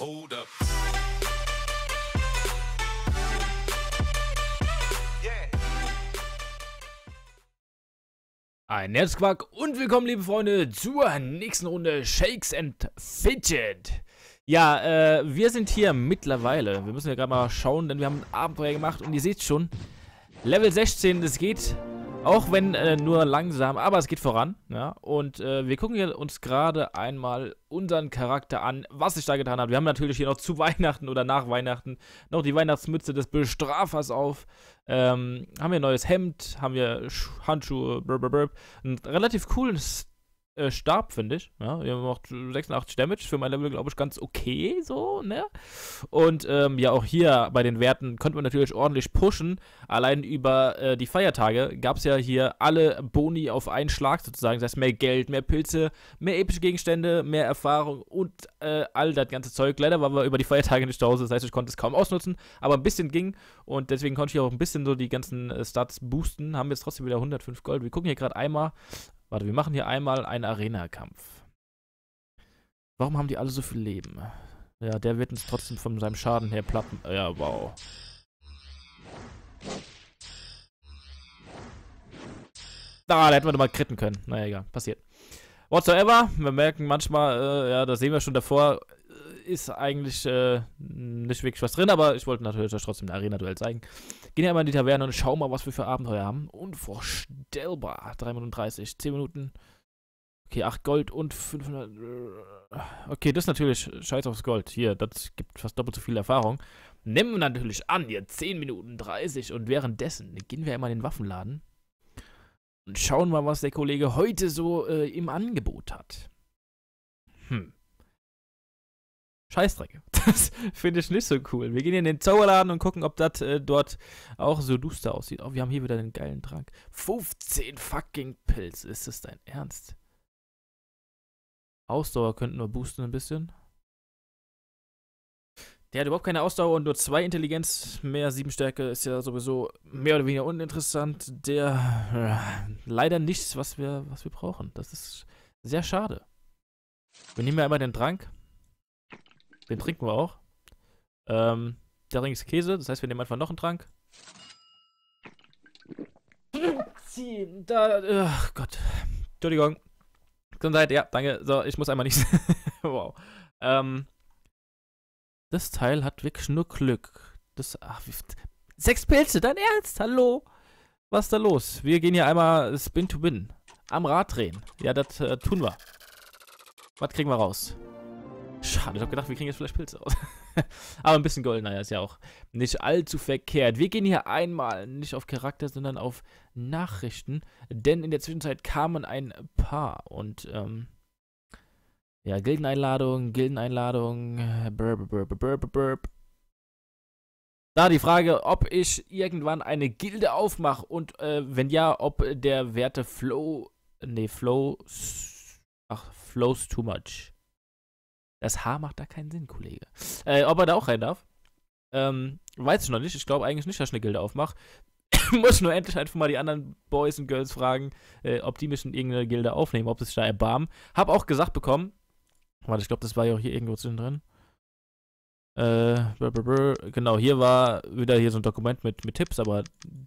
Hold up. Ein Netzquack und willkommen, liebe Freunde, zur nächsten Runde Shakes and Fidget. Ja, äh, wir sind hier mittlerweile. Wir müssen ja gerade mal schauen, denn wir haben ein Abenteuer gemacht und ihr seht schon, Level 16, das geht auch wenn äh, nur langsam, aber es geht voran. Ja? Und äh, wir gucken uns gerade einmal unseren Charakter an, was sich da getan hat. Wir haben natürlich hier noch zu Weihnachten oder nach Weihnachten noch die Weihnachtsmütze des Bestrafers auf. Ähm, haben wir ein neues Hemd, haben wir Handschuhe, brr, brr, brr. Einen relativ coolen äh, starb, finde ich. Ja, er macht 86 Damage für mein Level, glaube ich, ganz okay so, ne? Und ähm, ja, auch hier bei den Werten konnte man natürlich ordentlich pushen. Allein über äh, die Feiertage gab es ja hier alle Boni auf einen Schlag sozusagen. Das heißt, mehr Geld, mehr Pilze, mehr epische Gegenstände, mehr Erfahrung und äh, all das ganze Zeug. Leider waren wir über die Feiertage nicht zu Hause, das heißt, ich konnte es kaum ausnutzen, aber ein bisschen ging und deswegen konnte ich auch ein bisschen so die ganzen äh, Stats boosten. Haben jetzt trotzdem wieder 105 Gold. Wir gucken hier gerade einmal, Warte, wir machen hier einmal einen Arena-Kampf. Warum haben die alle so viel Leben? Ja, der wird uns trotzdem von seinem Schaden her platten. Ja, wow. Ah, da hätten wir doch mal kritten können. Naja, egal. Passiert. Whatsoever. Wir merken manchmal, äh, ja, da sehen wir schon davor, ist eigentlich äh, nicht wirklich was drin, aber ich wollte natürlich euch trotzdem eine Arena-Duell zeigen. Gehen wir mal in die Taverne und schauen mal, was wir für Abenteuer haben. Unvorstellbar. 3 Minuten 30, 10 Minuten. Okay, 8 Gold und 500. Äh, okay, das ist natürlich scheiß aufs Gold. Hier, das gibt fast doppelt so viel Erfahrung. Nehmen wir natürlich an, hier 10 Minuten 30 und währenddessen gehen wir einmal in den Waffenladen und schauen mal, was der Kollege heute so äh, im Angebot hat. Hm. Scheißdreck. Das finde ich nicht so cool. Wir gehen in den Zauberladen und gucken, ob das äh, dort auch so duster aussieht. Oh, wir haben hier wieder einen geilen Trank. 15 fucking Pilz. Ist das dein Ernst? Ausdauer könnten wir boosten ein bisschen. Der hat überhaupt keine Ausdauer und nur zwei Intelligenz mehr, sieben Stärke ist ja sowieso mehr oder weniger uninteressant. Der äh, leider nichts, was wir, was wir brauchen. Das ist sehr schade. Wir nehmen ja immer den Trank. Den trinken wir auch. Ähm, der Ring ist Käse, das heißt, wir nehmen einfach noch einen Trank. Ziehen, Da, ach Gott. Entschuldigung. Gesundheit, ja, danke. So, ich muss einmal nicht. wow. Ähm, das Teil hat wirklich nur Glück. Das, ach, wie, sechs Pilze, dein Ernst? Hallo? Was ist da los? Wir gehen hier einmal Spin to Bin. Am Rad drehen. Ja, das äh, tun wir. Was kriegen wir raus? Schade, ich habe gedacht, wir kriegen jetzt vielleicht Pilze aus. Aber ein bisschen Gold, naja, ist ja auch nicht allzu verkehrt. Wir gehen hier einmal nicht auf Charakter, sondern auf Nachrichten. Denn in der Zwischenzeit kamen ein paar und, ähm, ja, Gildeneinladung, Gildeneinladung, burp, burp, burp, burp. Da die Frage, ob ich irgendwann eine Gilde aufmache und äh, wenn ja, ob der Werte Flow, nee, Flow, ach, Flows too much. Das H macht da keinen Sinn, Kollege. Äh, ob er da auch rein darf? Ähm, weiß ich noch nicht. Ich glaube eigentlich nicht, dass ich eine Gilde aufmache. Muss nur endlich einfach mal die anderen Boys und Girls fragen, äh, ob die mich in irgendeine Gilde aufnehmen, ob sie sich da erbarmen. Hab auch gesagt bekommen, warte, ich glaube, das war ja auch hier irgendwo drin. Äh, brr, brr, brr. genau, hier war wieder hier so ein Dokument mit, mit Tipps, aber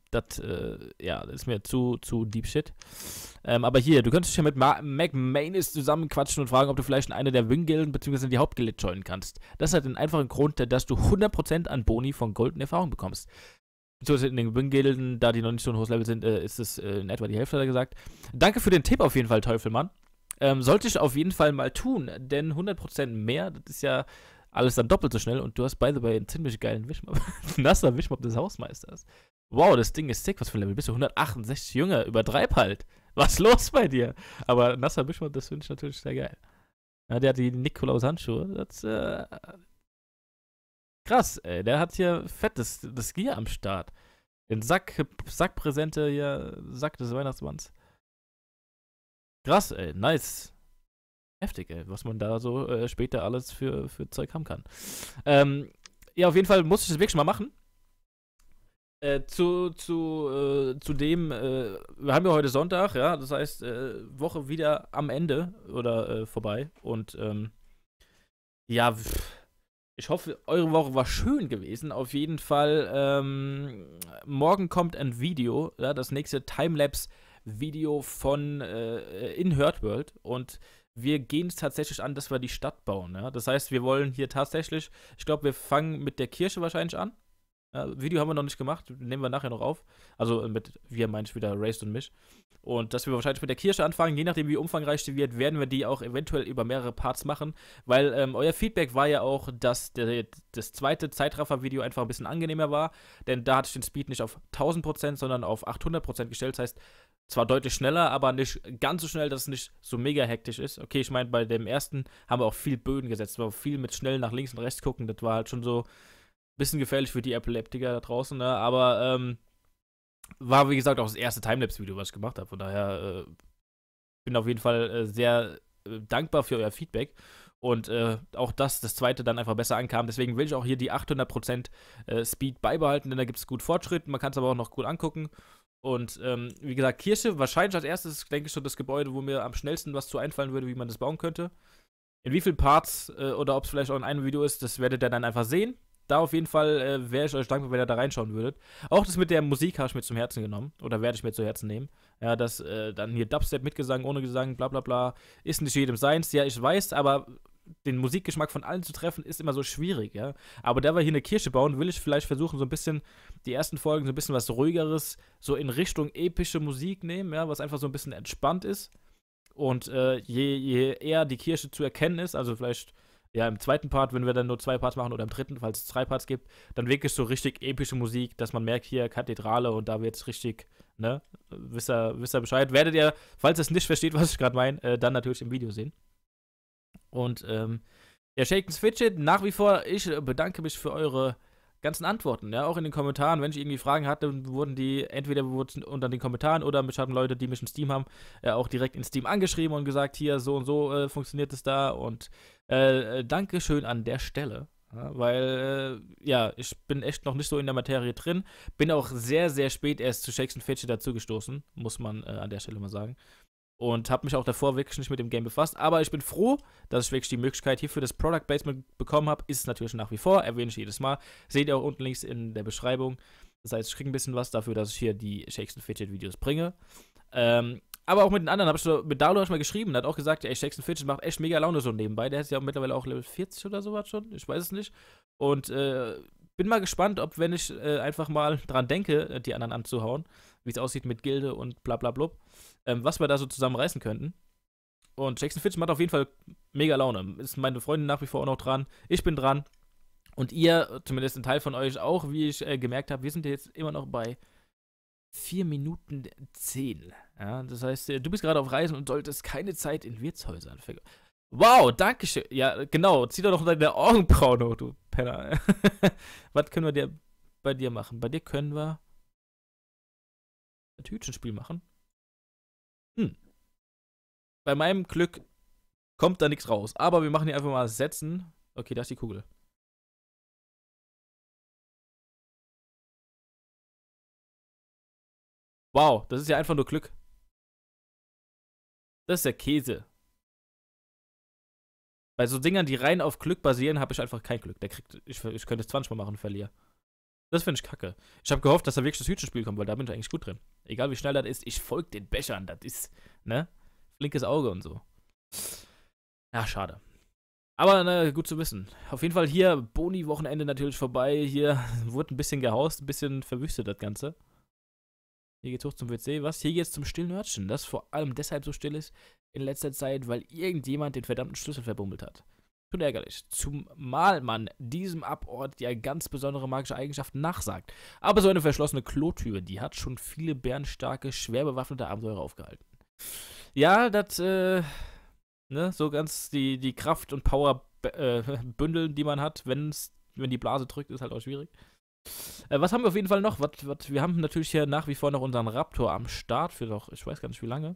das äh, ja, ist mir zu, zu deep shit. Ähm, aber hier, du könntest dich ja mit Ma zusammen quatschen und fragen, ob du vielleicht in eine der Wingilden gilden bzw. die Hauptgilde joinen kannst. Das hat den einfachen Grund, dass du 100% an Boni von goldenen Erfahrung bekommst. Beziehungsweise in den Wingilden, da die noch nicht so ein hohes Level sind, äh, ist es äh, in etwa die Hälfte, hat er gesagt. Danke für den Tipp auf jeden Fall, Teufelmann. Ähm, sollte ich auf jeden Fall mal tun, denn 100% mehr, das ist ja alles dann doppelt so schnell und du hast, by the way, einen ziemlich geilen Wischmob. Nasser Wischmob des Hausmeisters. Wow, das Ding ist sick, was für ein Level. Bist du 168 Jünger? Übertreib halt. Was ist los bei dir? Aber Nasser Wischmob, das finde ich natürlich sehr geil. Ja, der hat die Nikolaus-Handschuhe. Das, äh, krass, ey. Der hat hier fettes, das Gear am Start. Den Sack, Sackpräsente hier, Sack des Weihnachtsmanns. Krass, ey. Nice heftig, ey, was man da so äh, später alles für, für Zeug haben kann. Ähm, ja, auf jeden Fall musste ich das wirklich mal machen. Äh, zu, zu, äh, zu dem, äh, wir haben ja heute Sonntag, ja, das heißt, äh, Woche wieder am Ende oder äh, vorbei. Und ähm, ja, ich hoffe, eure Woche war schön gewesen. Auf jeden Fall, ähm, morgen kommt ein Video, ja, das nächste Timelapse-Video von äh, In Hurt World. Und wir gehen es tatsächlich an, dass wir die Stadt bauen. Ja? Das heißt, wir wollen hier tatsächlich, ich glaube, wir fangen mit der Kirche wahrscheinlich an. Ja, Video haben wir noch nicht gemacht, nehmen wir nachher noch auf. Also mit wir meine ich wieder Raised und mich. Und dass wir wahrscheinlich mit der Kirche anfangen, je nachdem wie umfangreich die wird, werden wir die auch eventuell über mehrere Parts machen, weil ähm, euer Feedback war ja auch, dass der, das zweite Zeitraffer-Video einfach ein bisschen angenehmer war, denn da hatte ich den Speed nicht auf 1000%, sondern auf 800% gestellt. Das heißt, zwar deutlich schneller, aber nicht ganz so schnell, dass es nicht so mega hektisch ist. Okay, ich meine, bei dem ersten haben wir auch viel Böden gesetzt, war viel mit schnell nach links und rechts gucken. Das war halt schon so ein bisschen gefährlich für die Epileptiker da draußen, ne? aber ähm, war wie gesagt auch das erste Timelapse-Video, was ich gemacht habe. Von daher äh, bin auf jeden Fall äh, sehr äh, dankbar für euer Feedback und äh, auch das, das zweite dann einfach besser ankam. Deswegen will ich auch hier die 800% äh, Speed beibehalten, denn da gibt es gut Fortschritt, man kann es aber auch noch gut angucken und ähm, wie gesagt, Kirche wahrscheinlich als erstes, denke ich, schon das Gebäude, wo mir am schnellsten was zu einfallen würde, wie man das bauen könnte. In wie vielen Parts äh, oder ob es vielleicht auch in einem Video ist, das werdet ihr dann einfach sehen. Da auf jeden Fall äh, wäre ich euch dankbar, wenn ihr da reinschauen würdet. Auch das mit der Musik habe ich mir zum Herzen genommen oder werde ich mir zu Herzen nehmen. Ja, das äh, dann hier Dubstep mit Gesang, ohne Gesang, bla bla bla, ist nicht jedem seins. Ja, ich weiß, aber den Musikgeschmack von allen zu treffen, ist immer so schwierig, ja. Aber da wir hier eine Kirche bauen, will ich vielleicht versuchen, so ein bisschen die ersten Folgen so ein bisschen was ruhigeres, so in Richtung epische Musik nehmen, ja, was einfach so ein bisschen entspannt ist. Und äh, je, je eher die Kirche zu erkennen ist, also vielleicht ja, im zweiten Part, wenn wir dann nur zwei Parts machen oder im dritten, falls es drei Parts gibt, dann wirklich so richtig epische Musik, dass man merkt, hier Kathedrale und da wird es richtig, ne, wisst ihr, wisst ihr Bescheid. Werdet ihr, falls ihr es nicht versteht, was ich gerade meine, äh, dann natürlich im Video sehen. Und ähm, ja, Shakens Fidget, nach wie vor, ich äh, bedanke mich für eure ganzen Antworten, ja, auch in den Kommentaren. Wenn ich irgendwie Fragen hatte, wurden die entweder unter den Kommentaren oder mich hatten Leute, die mich in Steam haben, ja, äh, auch direkt in Steam angeschrieben und gesagt, hier, so und so äh, funktioniert es da und äh, äh Dankeschön an der Stelle. Ja, weil, äh, ja, ich bin echt noch nicht so in der Materie drin. Bin auch sehr, sehr spät erst zu Shakespeare und dazugestoßen, muss man äh, an der Stelle mal sagen und habe mich auch davor wirklich nicht mit dem Game befasst. Aber ich bin froh, dass ich wirklich die Möglichkeit hierfür das Product Basement bekommen habe. Ist es natürlich nach wie vor, erwähne ich jedes Mal. Seht ihr auch unten links in der Beschreibung. Das heißt, ich kriege ein bisschen was dafür, dass ich hier die Shakes Fidget Videos bringe. Ähm, aber auch mit den anderen habe ich so, mit Dalo habe ich mal geschrieben, der hat auch gesagt, ey, Shakes Fidget macht echt mega Laune so nebenbei. Der ist ja mittlerweile auch Level 40 oder sowas schon, ich weiß es nicht. Und äh, bin mal gespannt, ob wenn ich äh, einfach mal dran denke, die anderen anzuhauen, wie es aussieht mit Gilde und bla bla blub, ähm, was wir da so zusammenreißen könnten. Und Jackson Fitch macht auf jeden Fall mega Laune. Ist meine Freundin nach wie vor auch noch dran. Ich bin dran. Und ihr, zumindest ein Teil von euch auch, wie ich äh, gemerkt habe, wir sind jetzt immer noch bei 4 Minuten 10. Ja, das heißt, äh, du bist gerade auf Reisen und solltest keine Zeit in Wirtshäusern vergeben. Wow, danke schön. Ja, genau. Zieh doch noch deine Augenbrauen hoch, du Penner. Was können wir dir bei dir machen? Bei dir können wir ein Hütchenspiel machen? Hm. Bei meinem Glück kommt da nichts raus. Aber wir machen hier einfach mal Setzen. Okay, da ist die Kugel. Wow, das ist ja einfach nur Glück. Das ist der Käse. Bei so Dingern, die rein auf Glück basieren, habe ich einfach kein Glück. Der kriegt, ich, ich könnte es 20 Mal machen und verliere. Das finde ich kacke. Ich habe gehofft, dass da wirklich das Hütchenspiel kommt, weil da bin ich eigentlich gut drin. Egal wie schnell das ist, ich folge den Bechern. Das ist, ne? Linkes Auge und so. Ja, schade. Aber ne, gut zu wissen. Auf jeden Fall hier Boni-Wochenende natürlich vorbei. Hier wurde ein bisschen gehaust, ein bisschen verwüstet das Ganze. Hier geht's hoch zum WC. Was? Hier geht's zum stillen Hörtchen, das vor allem deshalb so still ist in letzter Zeit, weil irgendjemand den verdammten Schlüssel verbummelt hat. Schon ärgerlich. Zumal man diesem Abort ja ganz besondere magische Eigenschaften nachsagt. Aber so eine verschlossene Klotür, die hat schon viele bärenstarke, schwer bewaffnete Abenteuer aufgehalten. Ja, das, äh, ne, so ganz die, die Kraft und Power äh, bündeln, die man hat, wenn's, wenn die Blase drückt, ist halt auch schwierig. Äh, was haben wir auf jeden Fall noch? Was, was, wir haben natürlich hier nach wie vor noch unseren Raptor am Start für noch, ich weiß gar nicht wie lange.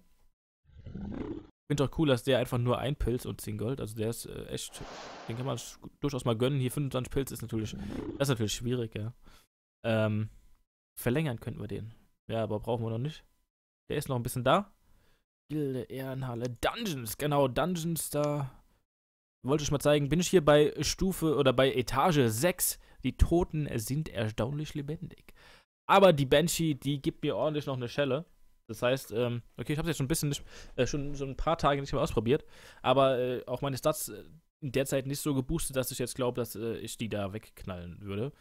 Finde auch cool, dass der einfach nur ein Pilz und 10 Gold, also der ist äh, echt, den kann man durchaus mal gönnen. Hier 25 Pilz ist natürlich, das ist natürlich schwierig, ja. Ähm, verlängern könnten wir den. Ja, aber brauchen wir noch nicht. Der ist noch ein bisschen da. Gilde Ehrenhalle. Dungeons, genau, Dungeons, da wollte ich mal zeigen. Bin ich hier bei Stufe oder bei Etage 6. Die Toten sind erstaunlich lebendig. Aber die Banshee, die gibt mir ordentlich noch eine Schelle. Das heißt, ähm, okay, ich habe es jetzt schon ein bisschen, äh, schon, schon ein paar Tage nicht mehr ausprobiert, aber äh, auch meine Stats in äh, der Zeit nicht so geboostet, dass ich jetzt glaube, dass äh, ich die da wegknallen würde.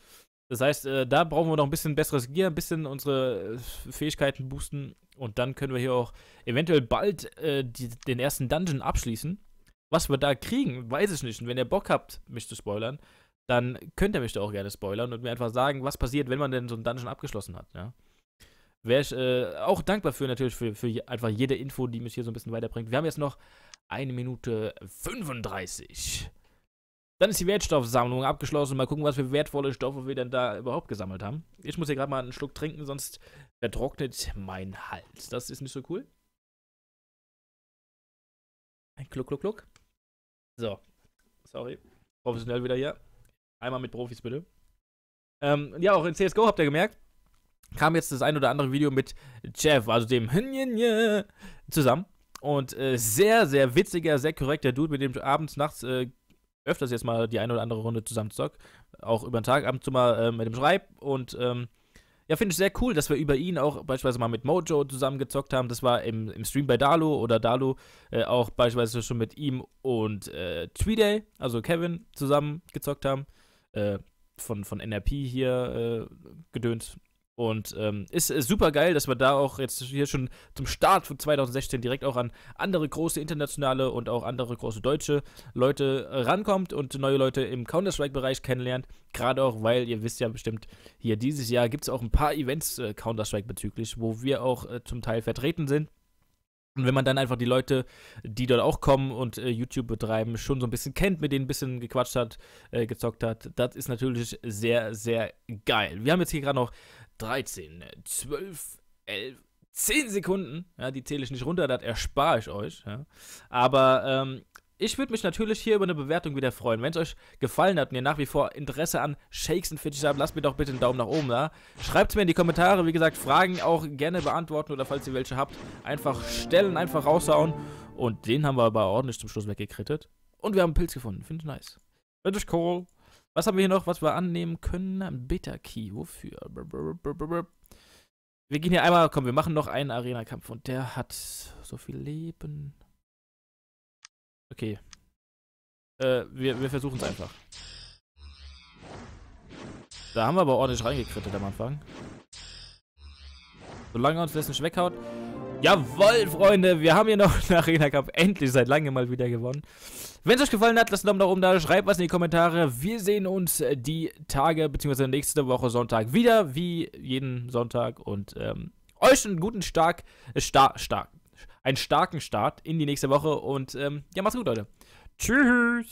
Das heißt, äh, da brauchen wir noch ein bisschen besseres Gear, ein bisschen unsere äh, Fähigkeiten boosten und dann können wir hier auch eventuell bald die, den ersten Dungeon abschließen. Was wir da kriegen, weiß ich nicht. Und wenn ihr Bock habt, mich zu spoilern, dann könnt ihr mich da auch gerne spoilern und mir einfach sagen, was passiert, wenn man denn so einen Dungeon abgeschlossen hat. Ja? Wäre ich äh, auch dankbar für natürlich für, für einfach jede Info, die mich hier so ein bisschen weiterbringt. Wir haben jetzt noch eine Minute 35. Dann ist die Wertstoffsammlung abgeschlossen. Mal gucken, was für wertvolle Stoffe wir denn da überhaupt gesammelt haben. Ich muss hier gerade mal einen Schluck trinken, sonst vertrocknet mein Hals. Das ist nicht so cool. Kluck, kluck, kluck. So. Sorry. Professionell wieder hier. Einmal mit Profis bitte. Ähm, ja, auch in CSGO habt ihr gemerkt, kam jetzt das ein oder andere Video mit Jeff, also dem zusammen. Und äh, sehr, sehr witziger, sehr korrekter Dude, mit dem du abends, nachts äh, öfters jetzt mal die eine oder andere Runde zusammen zockt. Auch über den Tag, abends mal äh, mit dem Schreib. Und ähm, ja, finde ich sehr cool, dass wir über ihn auch beispielsweise mal mit Mojo zusammen gezockt haben. Das war im, im Stream bei Dalu oder Dalu äh, auch beispielsweise schon mit ihm und äh, Tweeday, also Kevin, zusammen gezockt haben. Äh, von, von NRP hier äh, gedönt und ähm, ist, ist äh, super geil, dass wir da auch jetzt hier schon zum Start von 2016 direkt auch an andere große internationale und auch andere große deutsche Leute äh, rankommt und neue Leute im Counter-Strike-Bereich kennenlernt. Gerade auch, weil ihr wisst ja bestimmt, hier dieses Jahr gibt es auch ein paar Events äh, Counter-Strike bezüglich, wo wir auch äh, zum Teil vertreten sind. Und wenn man dann einfach die Leute, die dort auch kommen und äh, YouTube betreiben, schon so ein bisschen kennt, mit denen ein bisschen gequatscht hat, äh, gezockt hat, das ist natürlich sehr, sehr geil. Wir haben jetzt hier gerade noch 13, 12, 11, 10 Sekunden. Ja, die zähle ich nicht runter, das erspare ich euch. Ja. Aber ähm, ich würde mich natürlich hier über eine Bewertung wieder freuen. Wenn es euch gefallen hat und ihr nach wie vor Interesse an Shakes und Fittiche habt, lasst mir doch bitte einen Daumen nach oben da. Schreibt es mir in die Kommentare. Wie gesagt, Fragen auch gerne beantworten oder falls ihr welche habt, einfach stellen, einfach raushauen. Und den haben wir aber ordentlich zum Schluss weggekrittet. Und wir haben einen Pilz gefunden. Finde ich nice. Finde ich cool. Was haben wir hier noch, was wir annehmen können? Ein Bitter Key, wofür? Wir gehen hier einmal, komm, wir machen noch einen Arena-Kampf und der hat so viel Leben. Okay. Äh, wir, wir versuchen es einfach. Da haben wir aber ordentlich reingequittet am Anfang. Solange er uns das nicht weghaut. Jawoll, Freunde, wir haben hier noch einen Arena Cup endlich seit langem mal wieder gewonnen. Wenn es euch gefallen hat, lasst einen Daumen nach oben da, schreibt was in die Kommentare. Wir sehen uns äh, die Tage bzw. nächste Woche Sonntag wieder, wie jeden Sonntag. Und ähm, euch einen guten Stark, äh, star, einen starken Start in die nächste Woche. Und ähm, ja, macht's gut, Leute. Tschüss.